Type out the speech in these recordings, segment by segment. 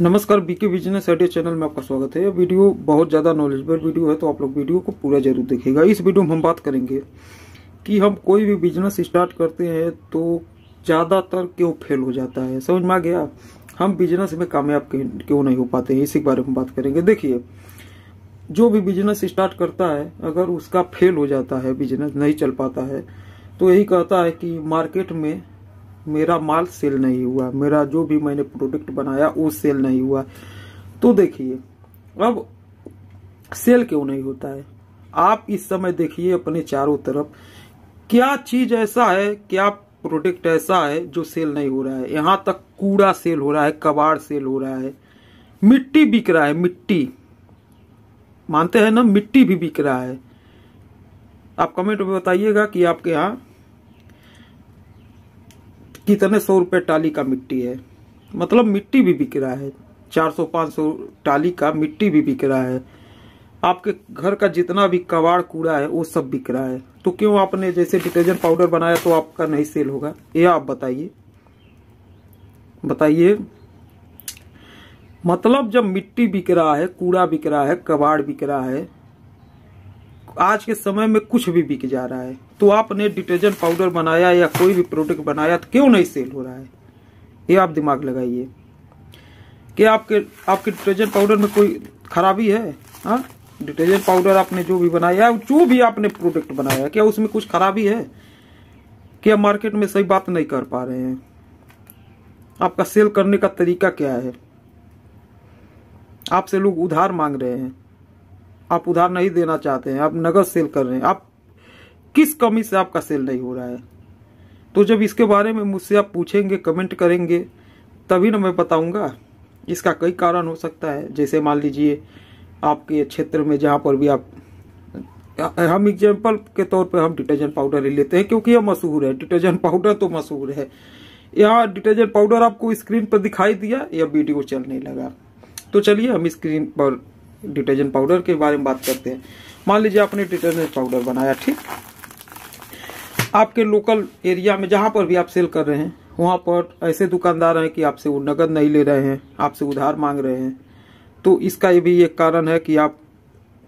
नमस्कार BK business idea channel में आपका स्वागत है यह वीडियो बहुत ज़्यादा नॉलेजेबल वीडियो है तो आप लोग वीडियो को पूरा जरूर देखेगा इस वीडियो में हम बात करेंगे कि हम कोई भी बिजनेस स्टार्ट करते हैं तो ज़्यादातर क्यों फेल हो जाता है समझ में आ गया हम बिजनेस में कामयाब क्यों नहीं हो पाते हैं इसी के बारे में बात करेंगे देखिए जो भी बिजनेस स्टार्ट करता है अगर उसका फेल हो जाता है बिजनेस नहीं चल पाता है तो यही कहता है कि मार्केट में मेरा माल सेल नहीं हुआ मेरा जो भी मैंने प्रोडक्ट बनाया वो सेल नहीं हुआ तो देखिए अब सेल क्यों नहीं होता है आप इस समय देखिए अपने चारों तरफ क्या चीज ऐसा है क्या प्रोडक्ट ऐसा है जो सेल नहीं हो रहा है यहाँ तक कूड़ा सेल हो रहा है कबाड़ सेल हो रहा है मिट्टी बिक रहा है मिट्टी मानते हैं ना मिट्टी भी बिक रहा है आप कमेंट में बताइएगा कि आपके यहाँ कितने सौ रुपए टाली का मिट्टी है मतलब मिट्टी भी बिक रहा है चार सौ पाँच सौ टाली का मिट्टी भी बिक रहा है आपके घर का जितना भी कबाड़ कूड़ा है वो सब बिक रहा है तो क्यों आपने जैसे डिटर्जेंट पाउडर बनाया तो आपका नहीं सेल होगा ये आप बताइए बताइए मतलब जब मिट्टी बिक रहा है कूड़ा बिक रहा है कबाड़ बिक रहा है आज के समय में कुछ भी बिक जा रहा है तो आपने डिटर्जेंट पाउडर बनाया या कोई भी प्रोडक्ट बनाया तो क्यों नहीं सेल हो रहा है ये आप दिमाग लगाइए कि आपके आपके डिटर्जेंट पाउडर में कोई खराबी है हाँ डिटर्जेंट पाउडर आपने जो भी बनाया जो भी आपने प्रोडक्ट बनाया क्या उसमें कुछ खराबी है क्या मार्केट में सही बात नहीं कर पा रहे हैं आपका सेल करने का तरीका क्या है आपसे लोग उधार मांग रहे हैं आप उधार नहीं देना चाहते हैं आप नगद सेल कर रहे हैं आप किस कमी से आपका सेल नहीं हो रहा है तो जब इसके बारे में मुझसे आप पूछेंगे कमेंट करेंगे तभी ना मैं बताऊंगा इसका कई कारण हो सकता है जैसे मान लीजिए आपके क्षेत्र में जहाँ पर भी आप हम एग्जाम्पल के तौर पर हम डिटर्जेंट पाउडर ले लेते हैं क्योंकि यह मशहूर है डिटर्जेंट पाउडर तो मशहूर है यहाँ डिटर्जेंट पाउडर आपको स्क्रीन पर दिखाई दिया या वीडियो चलने लगा तो चलिए हम स्क्रीन पर डिटर्जेंट पाउडर के बारे में बात करते हैं मान लीजिए आपने डिटर्जेंट पाउडर बनाया ठीक आपके लोकल एरिया में जहां पर भी आप सेल कर रहे हैं वहां पर ऐसे दुकानदार हैं कि आपसे वो नकद नहीं ले रहे हैं आपसे उधार मांग रहे हैं तो इसका ये भी एक कारण है कि आप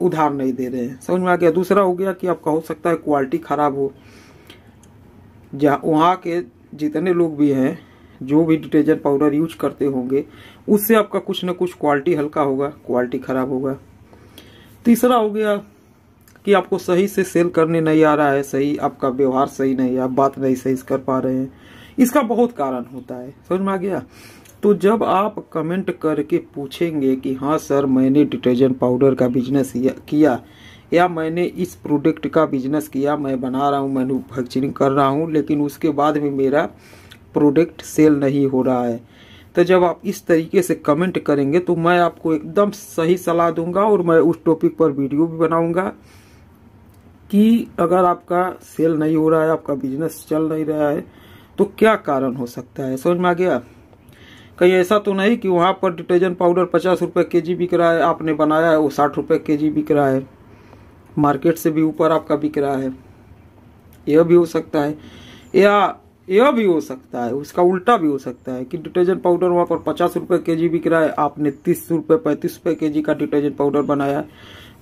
उधार नहीं दे रहे हैं समझ में आ गया दूसरा हो गया कि आपका हो सकता है क्वालिटी खराब हो जहाँ वहाँ के जितने लोग भी हैं जो भी डिटर्जेंट पाउडर यूज करते होंगे उससे आपका कुछ ना कुछ क्वालिटी हल्का होगा क्वालिटी खराब होगा तीसरा हो गया कि आपको सही से सेल करने नहीं आ रहा है सही आपका व्यवहार सही नहीं है आप बात नहीं सही कर पा रहे हैं इसका बहुत कारण होता है समझ में आ गया तो जब आप कमेंट करके पूछेंगे कि हाँ सर मैंने डिटर्जेंट पाउडर का बिजनेस किया या मैंने इस प्रोडक्ट का बिजनेस किया मैं बना रहा हूँ मैन्युफैक्चरिंग कर रहा हूँ लेकिन उसके बाद भी मेरा प्रोडक्ट सेल नहीं हो रहा है तो जब आप इस तरीके से कमेंट करेंगे तो मैं आपको एकदम सही सलाह दूंगा और मैं उस टॉपिक पर वीडियो भी बनाऊंगा कि अगर आपका सेल नहीं हो रहा है आपका बिजनेस चल नहीं रहा है तो क्या कारण हो सकता है समझ में आ गया कहीं ऐसा तो नहीं कि वहां पर डिटर्जेंट पाउडर पचास रुपये के जी बिक रहा है आपने बनाया है वो साठ रुपये के जी बिक रहा है मार्केट से भी ऊपर आपका बिक रहा है यह भी हो सकता है या यह भी हो सकता है उसका उल्टा भी हो सकता है कि डिटर्जेंट पाउडर वहाँ पर पचास रुपये के जी बिक रहा है आपने तीस रुपये पैंतीस रुपए के जी का डिटर्जेंट पाउडर बनाया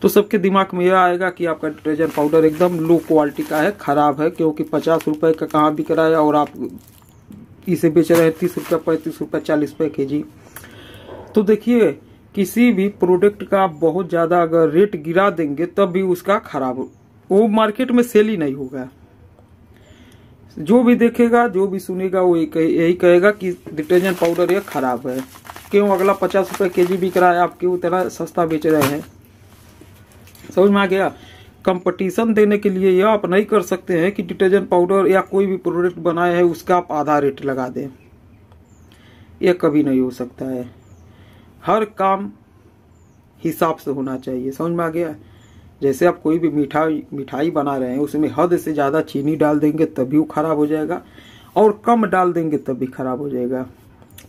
तो सबके दिमाग में यह आएगा कि आपका डिटर्जेंट पाउडर एकदम लो क्वालिटी का है ख़राब है क्योंकि पचास रुपये का कहाँ बिक रहा है और आप इसे बेच रहे हैं तीस रुपये पैंतीस रुपये चालीस रुपये के जी तो देखिए किसी भी प्रोडक्ट का आप बहुत ज़्यादा अगर रेट गिरा देंगे तब भी उसका खराब वो मार्केट में सेल ही नहीं होगा जो भी देखेगा जो भी सुनेगा वो यही कहेगा कि डिटर्जेंट पाउडर यह खराब है क्यों अगला पचास रुपये के जी बिक रहा है आप क्यों इतना सस्ता बेच रहे हैं समझ में आ गया कंपटीशन देने के लिए यह आप नहीं कर सकते हैं कि डिटर्जेंट पाउडर या कोई भी प्रोडक्ट बनाए हैं उसका आप आधा रेट लगा दें यह कभी नहीं हो सकता है हर काम हिसाब से होना चाहिए समझ में आ गया है जैसे आप कोई भी मिठाई मिठाई बना रहे हैं उसमें हद से ज़्यादा चीनी डाल देंगे तभी वो खराब हो जाएगा और कम डाल देंगे तब भी खराब हो जाएगा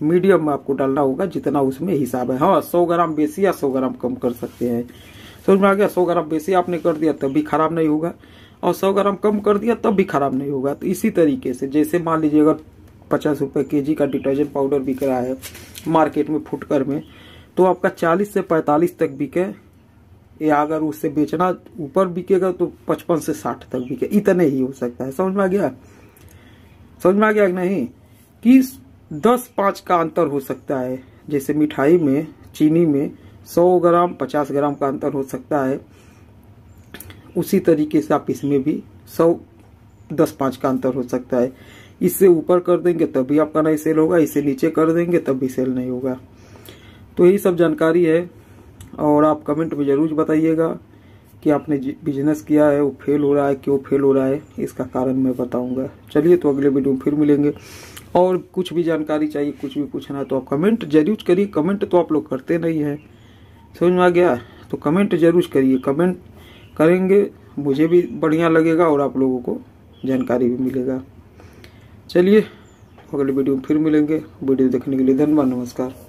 मीडियम में आपको डालना होगा जितना उसमें हिसाब है हाँ सौ ग्राम बेसी या सौ ग्राम कम कर सकते हैं समझ में आ गया सौ ग्राम बेसी आपने कर दिया तब भी खराब नहीं होगा और सौ ग्राम कम कर दिया तब भी खराब नहीं होगा तो इसी तरीके से जैसे मान लीजिए अगर पचास रुपये के जी का डिटर्जेंट पाउडर बिक रहा है मार्केट में फुटकर में तो आपका चालीस से पैंतालीस तक बिके ये अगर उससे बेचना ऊपर बिकेगा तो पचपन से साठ तक बिके इतने ही हो सकता है समझ में आ गया समझ में आ गया नहीं कि दस पांच का अंतर हो सकता है जैसे मिठाई में चीनी में सौ ग्राम पचास ग्राम का अंतर हो सकता है उसी तरीके से आप इसमें भी सौ दस पांच का अंतर हो सकता है इससे ऊपर कर देंगे तभी आपका नहीं सेल होगा इसे नीचे कर देंगे तब भी सेल नहीं होगा तो यही सब जानकारी है और आप कमेंट में ज़रूर बताइएगा कि आपने बिजनेस किया है वो फेल हो रहा है क्यों फेल हो रहा है इसका कारण मैं बताऊंगा चलिए तो अगले वीडियो में फिर मिलेंगे और कुछ भी जानकारी चाहिए कुछ भी पूछना है तो आप कमेंट जरूर करिए कमेंट तो आप लोग करते नहीं हैं समझ में आ गया तो कमेंट जरूर करिए कमेंट करेंगे मुझे भी बढ़िया लगेगा और आप लोगों को जानकारी भी मिलेगा चलिए अगले वीडियो में फिर मिलेंगे वीडियो देखने के लिए धन्यवाद नमस्कार